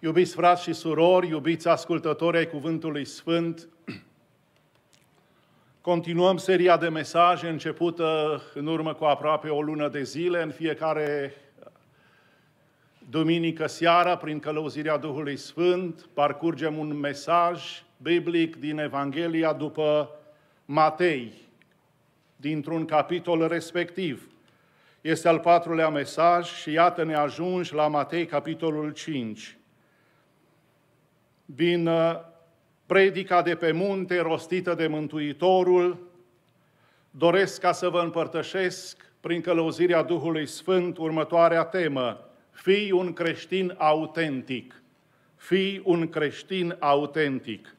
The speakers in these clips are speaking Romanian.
Iubiți frați și surori, iubiți ascultători ai Cuvântului Sfânt, continuăm seria de mesaje începută în urmă cu aproape o lună de zile, în fiecare duminică seara, prin călăuzirea Duhului Sfânt, parcurgem un mesaj biblic din Evanghelia după Matei, dintr-un capitol respectiv. Este al patrulea mesaj și iată ne ajungi la Matei, capitolul 5 din uh, predica de pe munte rostită de Mântuitorul, doresc ca să vă împărtășesc prin călăuzirea Duhului Sfânt următoarea temă. Fii un creștin autentic. Fii un creștin autentic.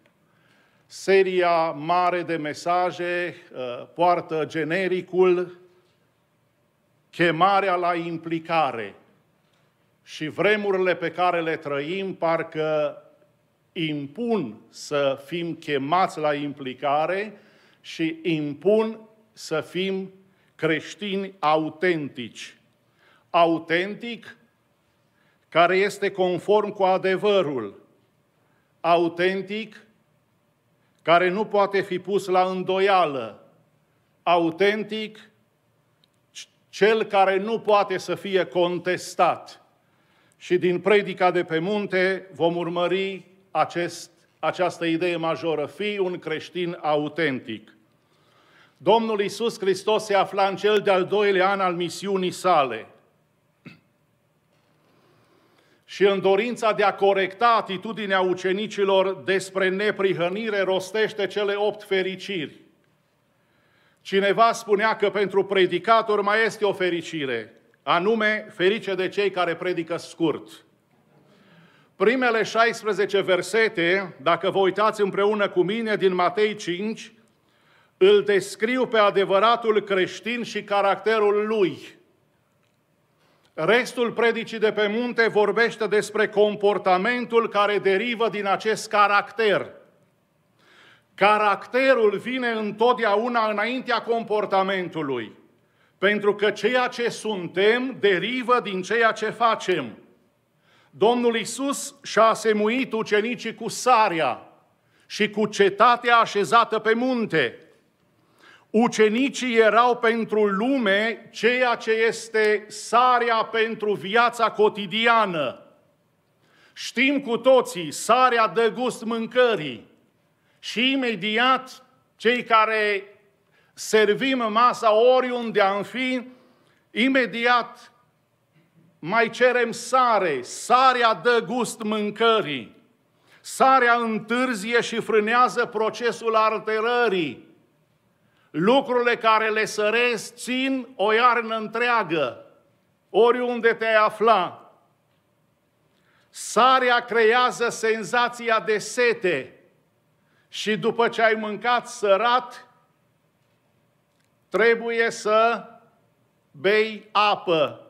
Seria mare de mesaje uh, poartă genericul chemarea la implicare. Și vremurile pe care le trăim parcă impun să fim chemați la implicare și impun să fim creștini autentici. Autentic care este conform cu adevărul. Autentic care nu poate fi pus la îndoială. Autentic cel care nu poate să fie contestat. Și din predica de pe munte vom urmări acest, această idee majoră, fii un creștin autentic. Domnul Isus Hristos se afla în cel de-al doilea an al misiunii sale. Și în dorința de a corecta atitudinea ucenicilor despre neprihănire, rostește cele opt fericiri. Cineva spunea că pentru predicator mai este o fericire, anume ferice de cei care predică scurt primele 16 versete, dacă vă uitați împreună cu mine din Matei 5, îl descriu pe adevăratul creștin și caracterul lui. Restul predicii de pe munte vorbește despre comportamentul care derivă din acest caracter. Caracterul vine întotdeauna înaintea comportamentului, pentru că ceea ce suntem derivă din ceea ce facem. Domnul Isus și-a asemuit ucenicii cu Saria și cu cetatea așezată pe munte. Ucenicii erau pentru lume ceea ce este sarea pentru viața cotidiană. Știm cu toții, sarea dă gust mâncării și imediat cei care servim masa oriunde am fi, imediat mai cerem sare, sarea dă gust mâncării. Sarea întârzie și frânează procesul arterării. Lucrurile care le săresc țin o iarnă întreagă, oriunde te afla. Sarea creează senzația de sete și după ce ai mâncat sărat, trebuie să bei apă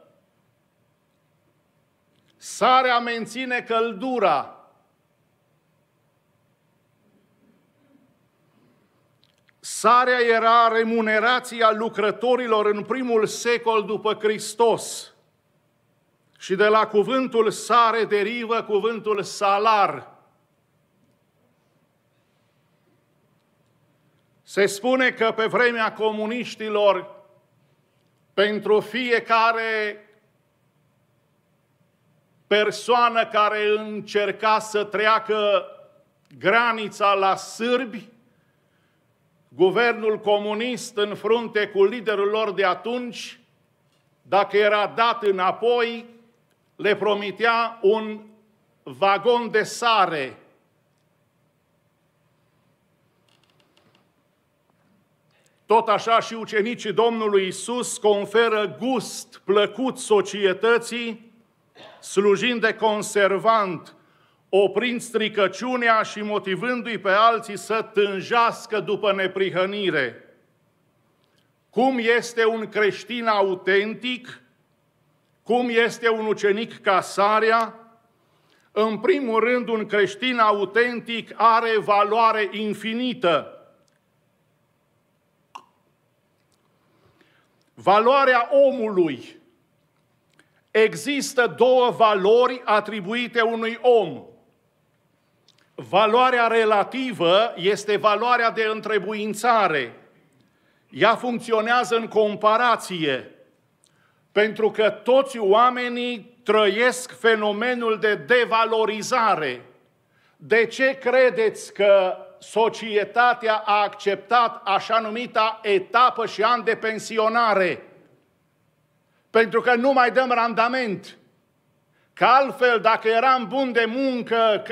Sarea menține căldura. Sarea era remunerația lucrătorilor în primul secol după Hristos. Și de la cuvântul sare derivă cuvântul salar. Se spune că pe vremea comuniștilor, pentru fiecare persoană care încerca să treacă granița la sârbi, guvernul comunist în frunte cu liderul lor de atunci, dacă era dat înapoi, le promitea un vagon de sare. Tot așa și ucenicii Domnului Isus conferă gust plăcut societății slujind de conservant, oprind stricăciunea și motivându-i pe alții să tânjească după neprihănire. Cum este un creștin autentic? Cum este un ucenic Casaria? În primul rând, un creștin autentic are valoare infinită. Valoarea omului Există două valori atribuite unui om. Valoarea relativă este valoarea de întrebuințare. Ea funcționează în comparație, pentru că toți oamenii trăiesc fenomenul de devalorizare. De ce credeți că societatea a acceptat așa numita etapă și an de pensionare? pentru că nu mai dăm randament. Că altfel, dacă eram bun de muncă,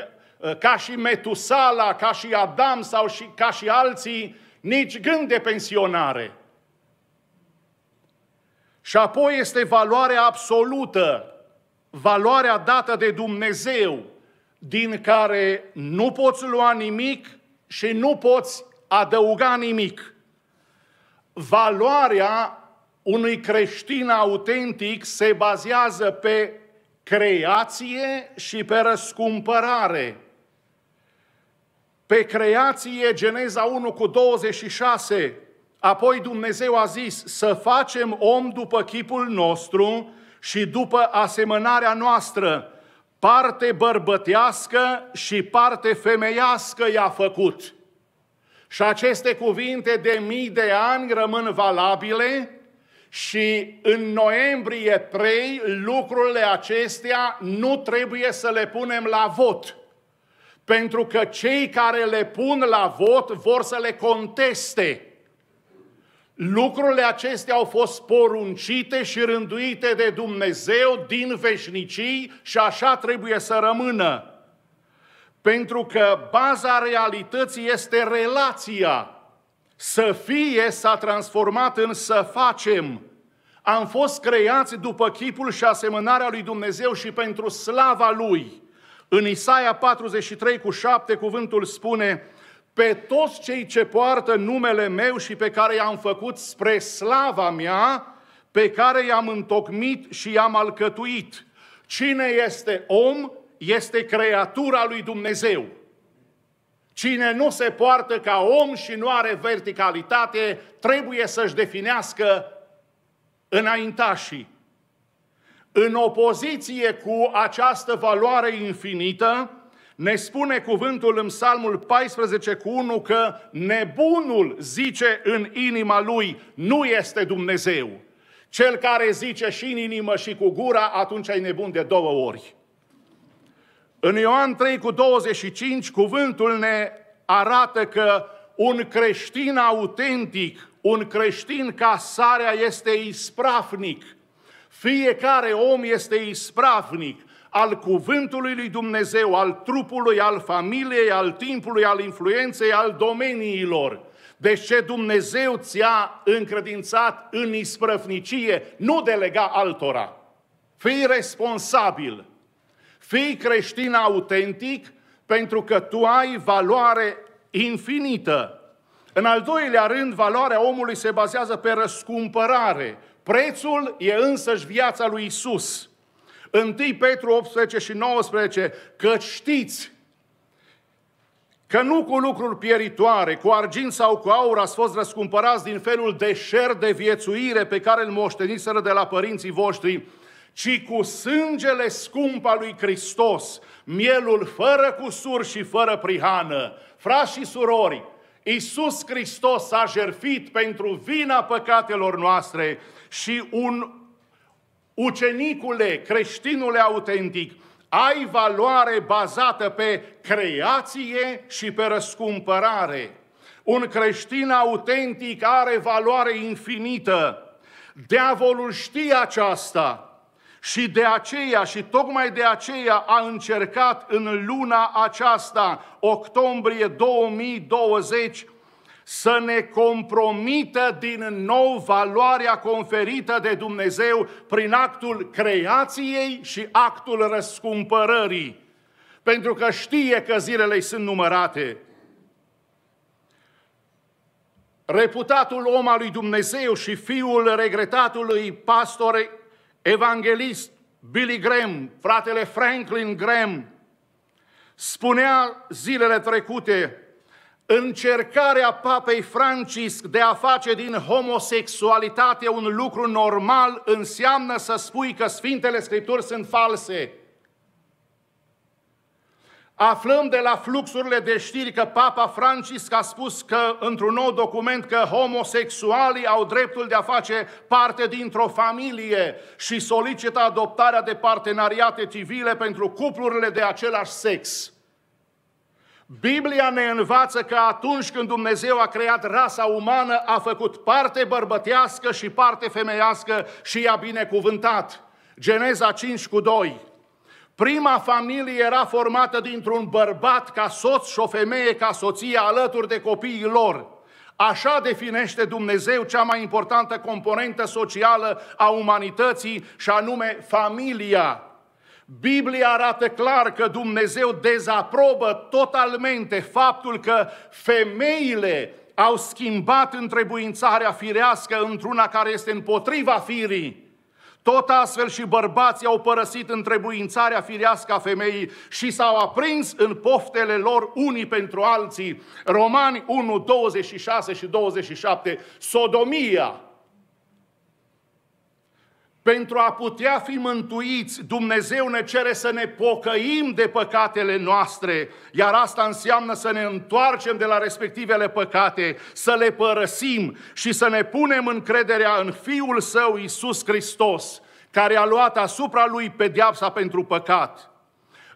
ă, ca și Metusala, ca și Adam sau și, ca și alții, nici gând de pensionare. Și apoi este valoarea absolută, valoarea dată de Dumnezeu, din care nu poți lua nimic și nu poți adăuga nimic. Valoarea unui creștin autentic se bazează pe creație și pe răscumpărare. Pe creație, Geneza 1 cu 26, apoi Dumnezeu a zis să facem om după chipul nostru și după asemănarea noastră, parte bărbătească și parte femeiască i-a făcut. Și aceste cuvinte de mii de ani rămân valabile și în noiembrie 3, lucrurile acestea nu trebuie să le punem la vot. Pentru că cei care le pun la vot vor să le conteste. Lucrurile acestea au fost poruncite și rânduite de Dumnezeu din veșnicii și așa trebuie să rămână. Pentru că baza realității este relația să fie s-a transformat în să facem. Am fost creați după chipul și asemănarea lui Dumnezeu și pentru slava Lui. În Isaia 43 cu 7 cuvântul spune pe toți cei ce poartă numele meu și pe care i-am făcut spre slava mea, pe care i-am întocmit și i-am alcătuit. Cine este om, este creatura lui Dumnezeu. Cine nu se poartă ca om și nu are verticalitate, trebuie să-și definească înaintașii. În opoziție cu această valoare infinită, ne spune cuvântul în Psalmul 14 cu 1 că nebunul zice în inima lui, nu este Dumnezeu. Cel care zice și în inimă și cu gura, atunci ai nebun de două ori. În Ioan 3 cu 25, cuvântul ne arată că un creștin autentic, un creștin ca sarea este ispravnic. Fiecare om este ispravnic al cuvântului lui Dumnezeu, al trupului, al familiei, al timpului, al influenței, al domeniilor. Deci ce Dumnezeu ți-a încredințat în isprăvnicie, nu delega altora. Fii responsabil. Fii creștin autentic pentru că tu ai valoare infinită. În al doilea rând, valoarea omului se bazează pe răscumpărare. Prețul e însăși viața lui Isus. 1 Petru 18 și 19, că știți că nu cu lucruri pieritoare, cu argint sau cu aur ați fost răscumpărați din felul de șer de viețuire pe care îl moșteniseră de la părinții voștri, ci cu sângele scump al lui Hristos, mielul fără cusur și fără prihană. Frați și surori, Iisus Hristos a jerfit pentru vina păcatelor noastre și un ucenicule, creștinule autentic, ai valoare bazată pe creație și pe răscumpărare. Un creștin autentic are valoare infinită. Diavolul știe aceasta și de aceea, și tocmai de aceea a încercat în luna aceasta, octombrie 2020, să ne compromită din nou valoarea conferită de Dumnezeu prin actul creației și actul răscumpărării. Pentru că știe că zilele sunt numărate. Reputatul om al lui Dumnezeu și fiul regretatului pastore evanghelist Billy Graham, fratele Franklin Graham, spunea zilele trecute încercarea papei Francisc de a face din homosexualitate un lucru normal înseamnă să spui că Sfintele Scripturi sunt false. Aflăm de la fluxurile de știri că Papa Francisc a spus că, într-un nou document, că homosexualii au dreptul de a face parte dintr-o familie și solicită adoptarea de parteneriate civile pentru cuplurile de același sex. Biblia ne învață că atunci când Dumnezeu a creat rasa umană, a făcut parte bărbătească și parte femeiască și i-a binecuvântat. Geneza 5 cu 2. Prima familie era formată dintr-un bărbat ca soț și o femeie ca soție alături de copiii lor. Așa definește Dumnezeu cea mai importantă componentă socială a umanității și anume familia. Biblia arată clar că Dumnezeu dezaprobă totalmente faptul că femeile au schimbat întrebuințarea firească într-una care este împotriva firii tot astfel și bărbații au părăsit întrebuințarea firească a femeii și s-au aprins în poftele lor unii pentru alții. Romani 1, 26 și 27. Sodomia pentru a putea fi mântuiți, Dumnezeu ne cere să ne pocăim de păcatele noastre, iar asta înseamnă să ne întoarcem de la respectivele păcate, să le părăsim și să ne punem încrederea în Fiul Său, Isus Hristos, care a luat asupra Lui pedeapsa pentru păcat.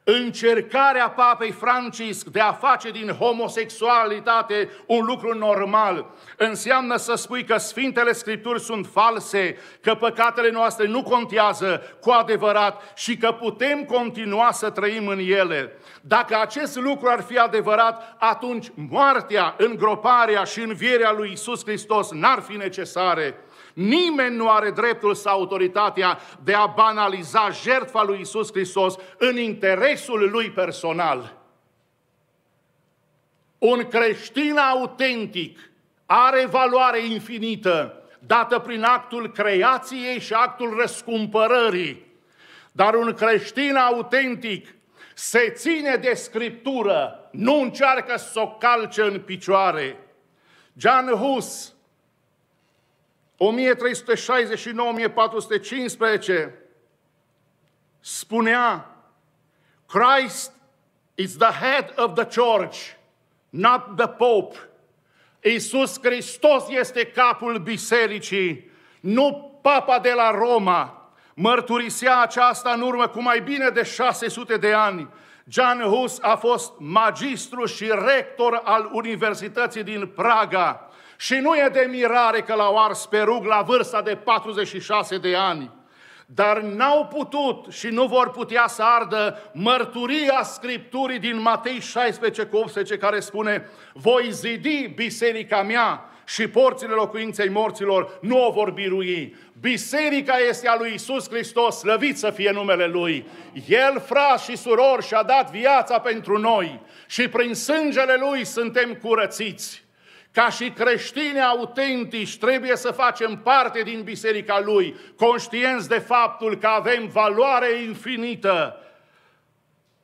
Încercarea Papei Francisc de a face din homosexualitate un lucru normal înseamnă să spui că Sfintele Scripturi sunt false, că păcatele noastre nu contează cu adevărat și că putem continua să trăim în ele. Dacă acest lucru ar fi adevărat, atunci moartea, îngroparea și învierea lui Isus Hristos n-ar fi necesare. Nimeni nu are dreptul sau autoritatea de a banaliza jertfa lui Isus Hristos în interesul lui personal. Un creștin autentic are valoare infinită, dată prin actul creației și actul răscumpărării. Dar un creștin autentic se ține de Scriptură, nu încearcă să o calce în picioare. John Hus, 1369-1415 spunea Christ is the head of the church, not the pope. Iisus Hristos este capul bisericii, nu papa de la Roma. Mărturisea aceasta în urmă cu mai bine de 600 de ani. John Hus a fost magistru și rector al Universității din Praga și nu e de mirare că l-au ars pe rug la vârsta de 46 de ani. Dar n-au putut și nu vor putea să ardă mărturia Scripturii din Matei 16 cu 18 care spune Voi zidi biserica mea și porțile locuinței morților nu o vor birui. Biserica este a lui Isus Hristos, slăvit să fie numele Lui. El, frați și surori, și-a dat viața pentru noi și prin sângele Lui suntem curățiți. Ca și creștini autentici trebuie să facem parte din biserica lui, conștienți de faptul că avem valoare infinită.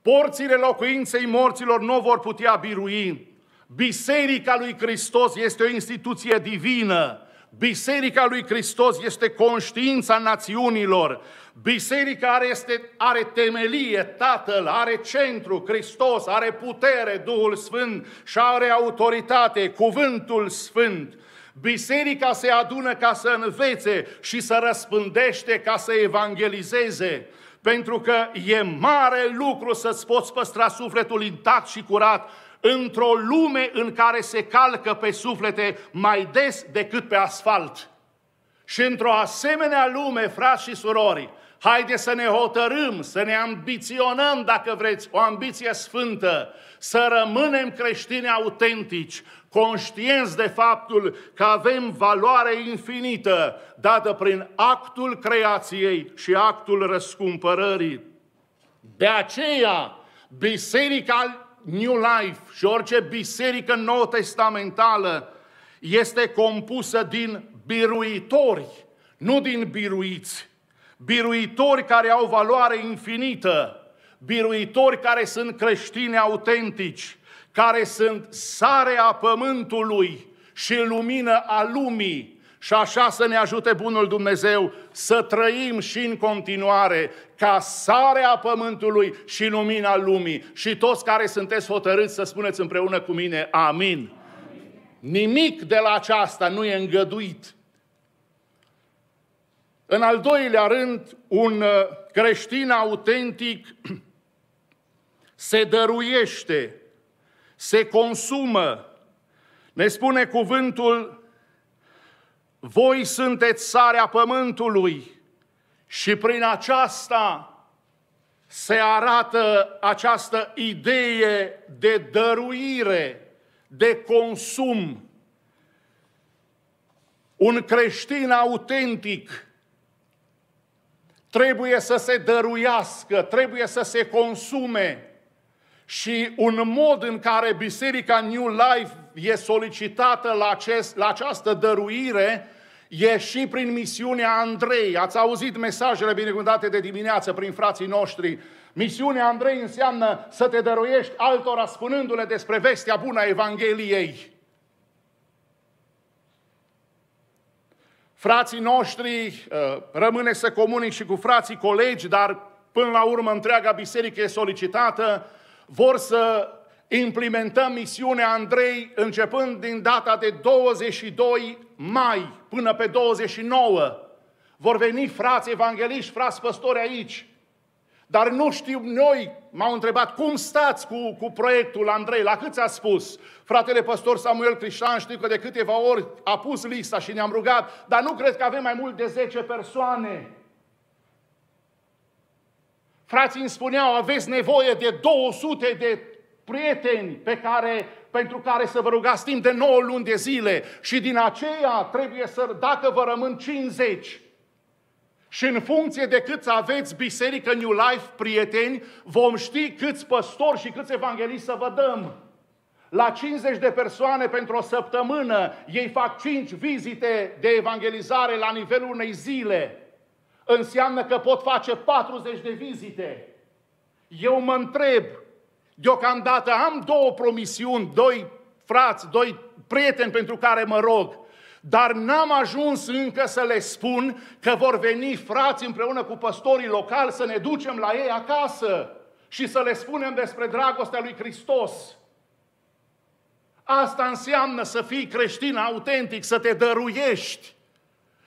Porțile locuinței morților nu vor putea birui. Biserica lui Hristos este o instituție divină Biserica lui Hristos este conștiința națiunilor. Biserica are, este, are temelie, Tatăl, are centru, Hristos, are putere, Duhul Sfânt și are autoritate, Cuvântul Sfânt. Biserica se adună ca să învețe și să răspândește ca să evangelizeze. Pentru că e mare lucru să-ți poți păstra sufletul intact și curat într-o lume în care se calcă pe suflete mai des decât pe asfalt. Și într-o asemenea lume, frați și surori, Haide să ne hotărâm, să ne ambiționăm, dacă vreți, o ambiție sfântă, să rămânem creștini autentici, conștienți de faptul că avem valoare infinită dată prin actul creației și actul răscumpărării. De aceea, Biserica New Life și orice biserică nouă testamentală este compusă din biruitori, nu din biruiți. Biruitori care au valoare infinită, biruitori care sunt creștini autentici, care sunt sarea pământului și lumină a lumii, și așa să ne ajute Bunul Dumnezeu să trăim și în continuare ca sarea pământului și lumina lumii. Și toți care sunteți hotărâți să spuneți împreună cu mine, amin. amin. Nimic de la aceasta nu e îngăduit. În al doilea rând, un uh, creștin autentic se dăruiește, se consumă. Ne spune cuvântul voi sunteți sarea pământului și prin aceasta se arată această idee de dăruire, de consum. Un creștin autentic trebuie să se dăruiască, trebuie să se consume. Și un mod în care Biserica New Life e solicitată la, acest, la această dăruire E și prin misiunea Andrei. Ați auzit mesajele binecuvântate de dimineață prin frații noștri. Misiunea Andrei înseamnă să te dăruiești altora spunându-le despre vestea bună a Evangheliei. Frații noștri, ă, rămâne să comunici și cu frații colegi, dar până la urmă întreaga biserică e solicitată, vor să implementăm misiunea Andrei începând din data de 22 mai până pe 29. Vor veni frați evangeliști, frați păstori aici. Dar nu știu noi, m-au întrebat, cum stați cu, cu proiectul Andrei, la cât a spus? Fratele păstor Samuel Crișan știu că de câteva ori a pus lista și ne-am rugat, dar nu cred că avem mai mult de 10 persoane. Frații îmi spuneau, aveți nevoie de 200 de prieteni pe care, pentru care să vă rugați timp de 9 luni de zile și din aceea trebuie să, dacă vă rămân 50, și în funcție de cât aveți Biserică New Life, prieteni, vom ști câți păstori și câți evanghelii să vă dăm. La 50 de persoane pentru o săptămână, ei fac 5 vizite de evangelizare la nivelul unei zile. Înseamnă că pot face 40 de vizite. Eu mă întreb, Deocamdată am două promisiuni, doi frați, doi prieteni pentru care mă rog, dar n-am ajuns încă să le spun că vor veni frați împreună cu păstorii locali să ne ducem la ei acasă și să le spunem despre dragostea lui Hristos. Asta înseamnă să fii creștin autentic, să te dăruiești,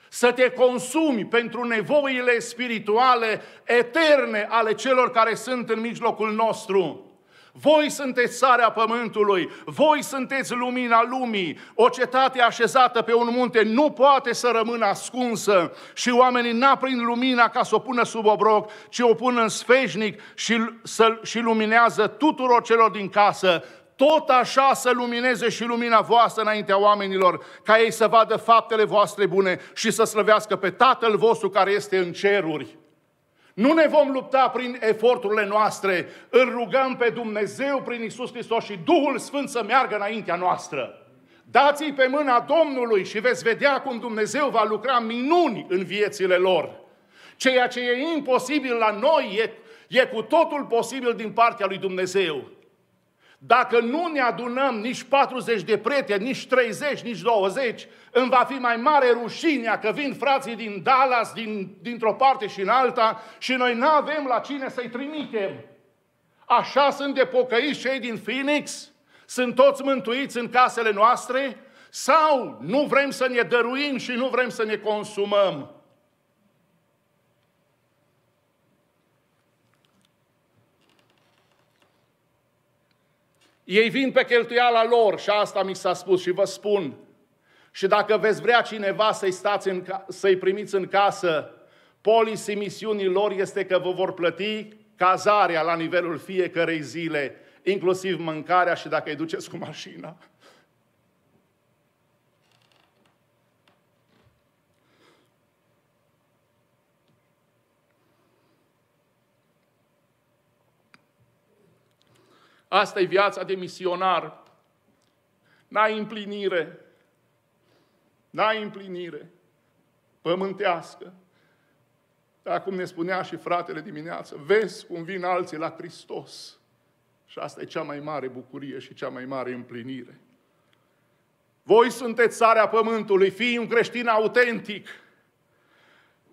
să te consumi pentru nevoile spirituale eterne ale celor care sunt în mijlocul nostru. Voi sunteți sarea pământului, voi sunteți lumina lumii. O cetate așezată pe un munte nu poate să rămână ascunsă și oamenii n-aprind lumina ca să o pună sub obroc, ci o pun în sfejnic și, să, și luminează tuturor celor din casă tot așa să lumineze și lumina voastră înaintea oamenilor, ca ei să vadă faptele voastre bune și să slăvească pe Tatăl vostru care este în ceruri. Nu ne vom lupta prin eforturile noastre. Îl rugăm pe Dumnezeu prin Isus Hristos și Duhul Sfânt să meargă înaintea noastră. Dați-i pe mâna Domnului și veți vedea cum Dumnezeu va lucra minuni în viețile lor. Ceea ce e imposibil la noi e, e cu totul posibil din partea lui Dumnezeu. Dacă nu ne adunăm nici 40 de prieteni, nici 30, nici 20, îmi va fi mai mare rușinea că vin frații din Dallas, din, dintr-o parte și în alta și noi nu avem la cine să-i trimitem. Așa sunt de pocăiți cei din Phoenix? Sunt toți mântuiți în casele noastre? Sau nu vrem să ne dăruim și nu vrem să ne consumăm? Ei vin pe cheltuiala lor și asta mi s-a spus și vă spun. Și dacă veți vrea cineva să-i, stați în, să-i primiți în casă, policy misiunii lor este că vă vor plăti cazarea la nivelul fiecărei zile, inclusiv mâncarea și dacă îi duceți cu mașina. Asta e viața de misionar. N-ai împlinire. N-ai împlinire pământească. Dar cum ne spunea și fratele dimineață, vezi cum vin alții la Hristos. Și asta e cea mai mare bucurie și cea mai mare împlinire. Voi sunteți sarea pământului, fii un creștin autentic.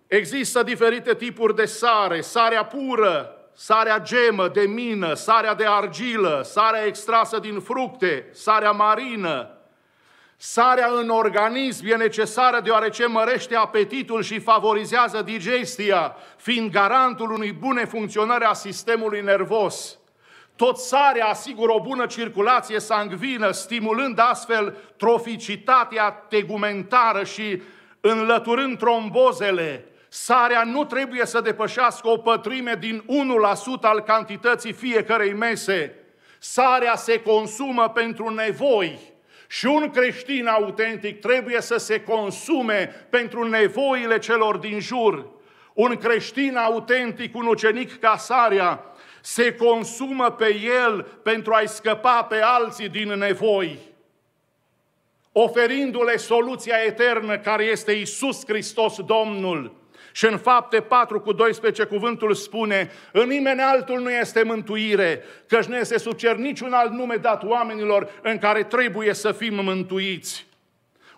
Există diferite tipuri de sare, sarea pură, sarea gemă de mină, sarea de argilă, sarea extrasă din fructe, sarea marină. Sarea în organism e necesară deoarece mărește apetitul și favorizează digestia, fiind garantul unei bune funcționare a sistemului nervos. Tot sarea asigură o bună circulație sangvină, stimulând astfel troficitatea tegumentară și înlăturând trombozele, Sarea nu trebuie să depășească o pătrime din 1% al cantității fiecărei mese. Sarea se consumă pentru nevoi. Și un creștin autentic trebuie să se consume pentru nevoile celor din jur. Un creștin autentic, un ucenic ca Sarea, se consumă pe el pentru a-i scăpa pe alții din nevoi, oferindu-le soluția eternă care este Isus Hristos Domnul. Și în fapte 4 cu 12 cuvântul spune, în nimeni altul nu este mântuire, căci nu este sub cer niciun alt nume dat oamenilor în care trebuie să fim mântuiți.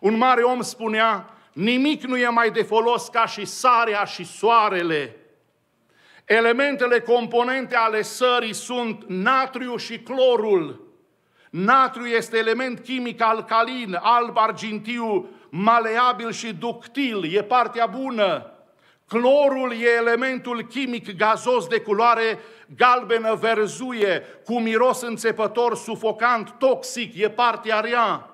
Un mare om spunea, nimic nu e mai de folos ca și sarea și soarele. Elementele componente ale sării sunt natriu și clorul. Natriu este element chimic alcalin, alb, argintiu, maleabil și ductil, e partea bună. Clorul e elementul chimic gazos de culoare galbenă verzuie, cu miros înțepător, sufocant, toxic, e partea rea.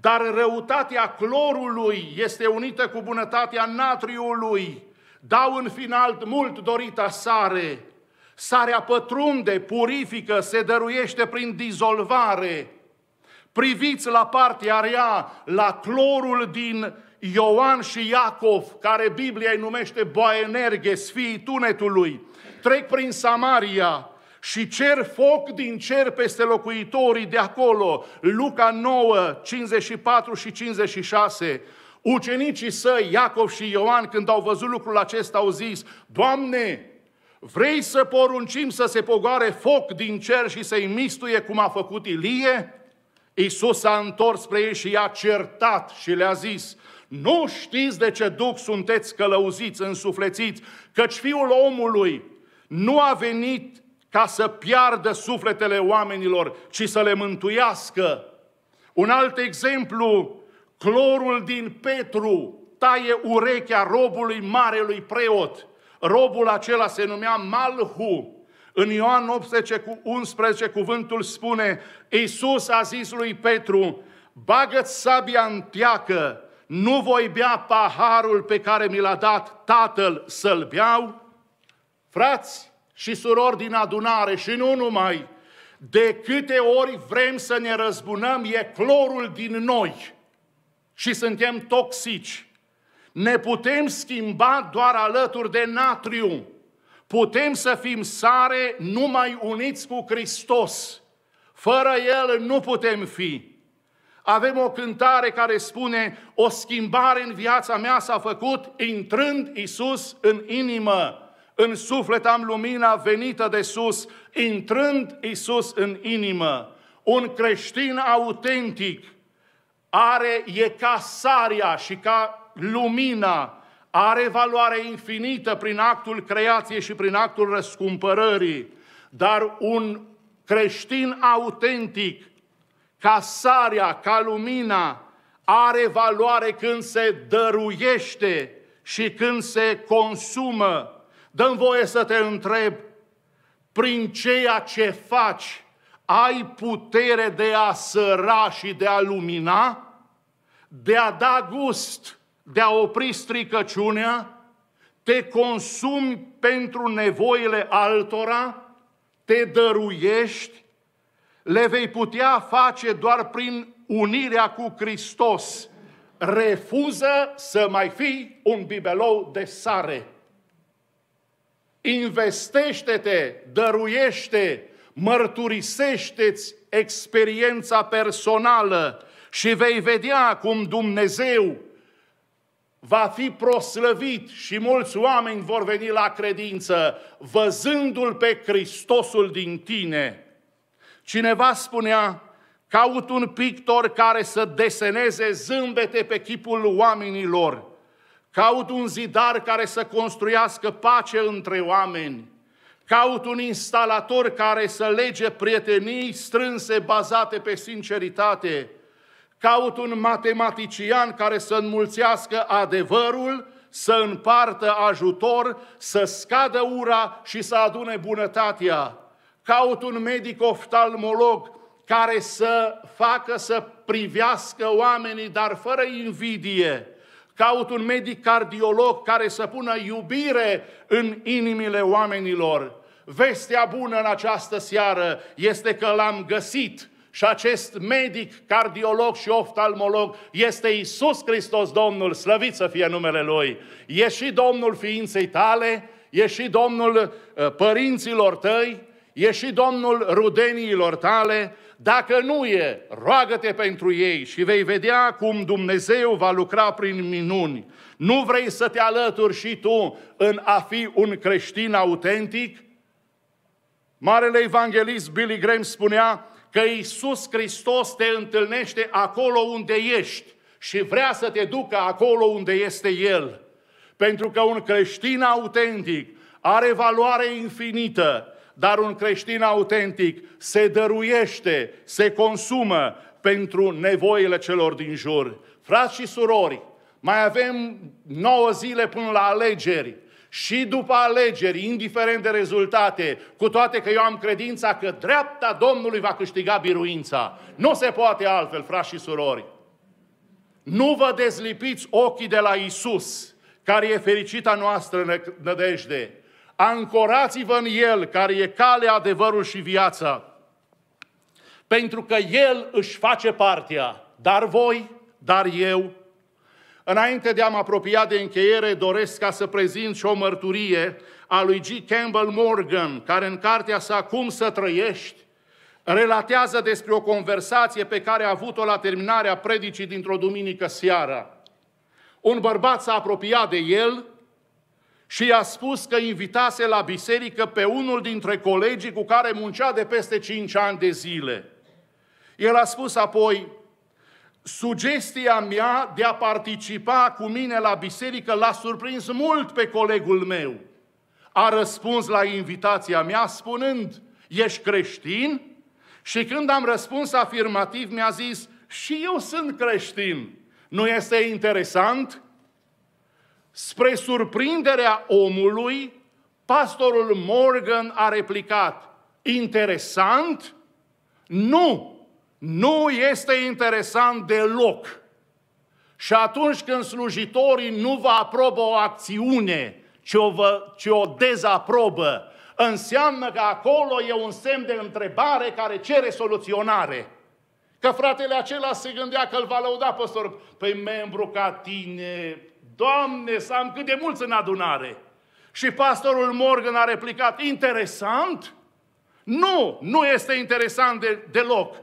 Dar răutatea clorului este unită cu bunătatea natriului. Dau în final mult dorita sare. Sarea pătrunde, purifică, se dăruiește prin dizolvare. Priviți la partea rea, la clorul din Ioan și Iacov, care Biblia îi numește Boenerge, sfii tunetului, trec prin Samaria și cer foc din cer peste locuitorii de acolo. Luca 9, 54 și 56. Ucenicii săi, Iacov și Ioan, când au văzut lucrul acesta, au zis, Doamne, vrei să poruncim să se pogoare foc din cer și să-i mistuie cum a făcut Ilie? Iisus a întors spre ei și i-a certat și le-a zis, nu știți de ce duc sunteți călăuziți, însuflețiți, căci Fiul omului nu a venit ca să piardă sufletele oamenilor, ci să le mântuiască. Un alt exemplu, clorul din Petru taie urechea robului marelui preot. Robul acela se numea Malhu. În Ioan 18 cu 11 cuvântul spune, Iisus a zis lui Petru, bagă sabia în teacă nu voi bea paharul pe care mi l-a dat tatăl să-l beau, frați și surori din adunare și nu numai, de câte ori vrem să ne răzbunăm, e clorul din noi și suntem toxici. Ne putem schimba doar alături de natriu. Putem să fim sare numai uniți cu Hristos. Fără El nu putem fi. Avem o cântare care spune, o schimbare în viața mea s-a făcut intrând Isus în inimă. În suflet am lumina venită de sus, intrând Isus în inimă. Un creștin autentic are, e ca saria și ca lumina, are valoare infinită prin actul creației și prin actul răscumpărării. Dar un creștin autentic ca sarea, ca lumina, are valoare când se dăruiește și când se consumă. Dăm voie să te întreb, prin ceea ce faci, ai putere de a săra și de a lumina, de a da gust, de a opri stricăciunea, te consumi pentru nevoile altora, te dăruiești, le vei putea face doar prin unirea cu Hristos. Refuză să mai fii un bibelou de sare. Investește-te, dăruiește, mărturisește-ți experiența personală și vei vedea cum Dumnezeu va fi proslăvit și mulți oameni vor veni la credință văzându-L pe Hristosul din tine. Cineva spunea, caut un pictor care să deseneze zâmbete pe chipul oamenilor. Caut un zidar care să construiască pace între oameni. Caut un instalator care să lege prietenii strânse bazate pe sinceritate. Caut un matematician care să înmulțească adevărul, să împartă ajutor, să scadă ura și să adune bunătatea caut un medic oftalmolog care să facă să privească oamenii, dar fără invidie. Caut un medic cardiolog care să pună iubire în inimile oamenilor. Vestea bună în această seară este că l-am găsit și acest medic, cardiolog și oftalmolog este Isus Hristos Domnul, slăvit să fie numele Lui. E și Domnul ființei tale, e și Domnul uh, părinților tăi, e și Domnul rudeniilor tale, dacă nu e, roagă-te pentru ei și vei vedea cum Dumnezeu va lucra prin minuni. Nu vrei să te alături și tu în a fi un creștin autentic? Marele evanghelist Billy Graham spunea că Iisus Hristos te întâlnește acolo unde ești și vrea să te ducă acolo unde este El. Pentru că un creștin autentic are valoare infinită, dar un creștin autentic se dăruiește, se consumă pentru nevoile celor din jur. Frați și surori, mai avem nouă zile până la alegeri. Și după alegeri, indiferent de rezultate, cu toate că eu am credința că dreapta Domnului va câștiga biruința. Nu se poate altfel, frați și surori. Nu vă dezlipiți ochii de la Isus, care e fericita noastră nădejde. Ancorați-vă în El, care e calea, adevărul și viața. Pentru că El își face partea, dar voi, dar eu. Înainte de a mă apropia de încheiere, doresc ca să prezint și o mărturie a lui G. Campbell Morgan, care în cartea sa Cum să trăiești, relatează despre o conversație pe care a avut-o la terminarea predicii dintr-o duminică seară. Un bărbat s-a apropiat de el și i-a spus că invitase la biserică pe unul dintre colegii cu care muncea de peste 5 ani de zile. El a spus apoi, sugestia mea de a participa cu mine la biserică l-a surprins mult pe colegul meu. A răspuns la invitația mea spunând, ești creștin? Și când am răspuns afirmativ, mi-a zis, și eu sunt creștin. Nu este interesant? Spre surprinderea omului, pastorul Morgan a replicat, interesant? Nu! Nu este interesant deloc. Și atunci când slujitorii nu vă aprobă o acțiune, ci o, vă, ci o dezaprobă, înseamnă că acolo e un semn de întrebare care cere soluționare. Că fratele acela se gândea că îl va lăuda păstor. Păi membru ca tine, Doamne, să am cât de mulți în adunare. Și pastorul Morgan a replicat, interesant? Nu, nu este interesant de, deloc.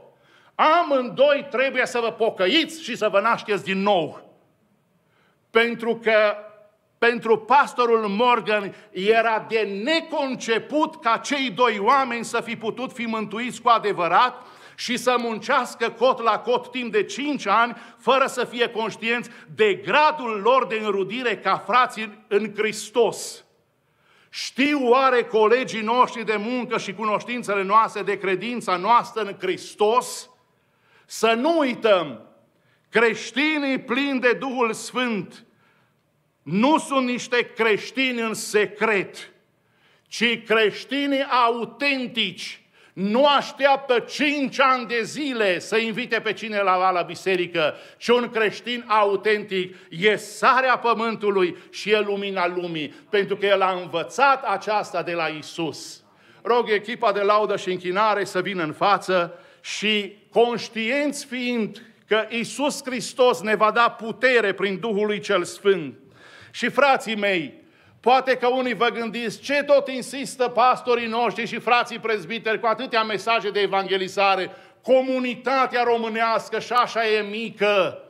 Amândoi trebuie să vă pocăiți și să vă nașteți din nou. Pentru că pentru pastorul Morgan era de neconceput ca cei doi oameni să fi putut fi mântuiți cu adevărat și să muncească cot la cot timp de 5 ani, fără să fie conștienți de gradul lor de înrudire ca frații în Hristos. Știu oare colegii noștri de muncă și cunoștințele noastre de credința noastră în Hristos? Să nu uităm, creștinii plini de Duhul Sfânt nu sunt niște creștini în secret, ci creștinii autentici nu așteaptă cinci ani de zile să invite pe cine la la biserică, ci un creștin autentic e sarea pământului și e lumina lumii, pentru că el a învățat aceasta de la Isus. Rog echipa de laudă și închinare să vină în față și conștienți fiind că Isus Hristos ne va da putere prin Duhul lui Cel Sfânt. Și frații mei, Poate că unii vă gândiți ce tot insistă pastorii noștri și frații prezbiteri cu atâtea mesaje de evangelizare. Comunitatea românească și așa e mică.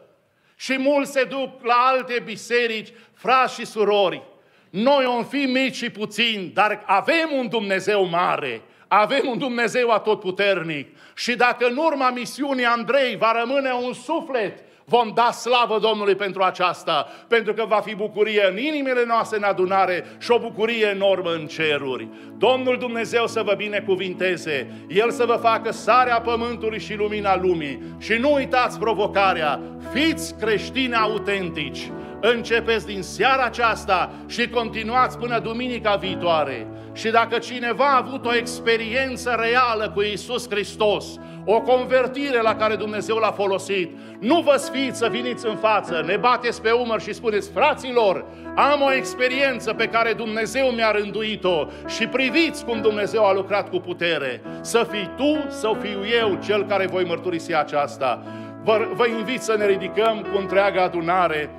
Și mulți se duc la alte biserici, frați și surori. Noi om fi mici și puțini, dar avem un Dumnezeu mare. Avem un Dumnezeu atotputernic. Și dacă în urma misiunii Andrei va rămâne un suflet Vom da slavă Domnului pentru aceasta, pentru că va fi bucurie în inimile noastre în adunare și o bucurie enormă în ceruri. Domnul Dumnezeu să vă binecuvinteze, El să vă facă sarea pământului și lumina lumii. Și nu uitați provocarea, fiți creștini autentici. Începeți din seara aceasta și continuați până duminica viitoare. Și dacă cineva a avut o experiență reală cu Isus Hristos, o convertire la care Dumnezeu l-a folosit, nu vă sfiți să veniți în față, ne bateți pe umăr și spuneți, fraților, am o experiență pe care Dumnezeu mi-a rânduit-o și priviți cum Dumnezeu a lucrat cu putere. Să fii tu, să fiu eu cel care voi mărturisi aceasta. Vă, vă invit să ne ridicăm cu întreaga adunare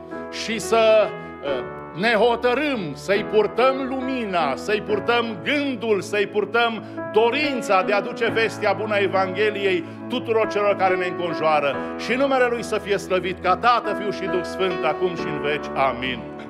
și să ne hotărâm să-i purtăm lumina, să-i purtăm gândul, să-i purtăm dorința de a duce vestea bună a Evangheliei tuturor celor care ne înconjoară și numele Lui să fie slăvit ca Tată, Fiu și Duh Sfânt, acum și în veci. Amin.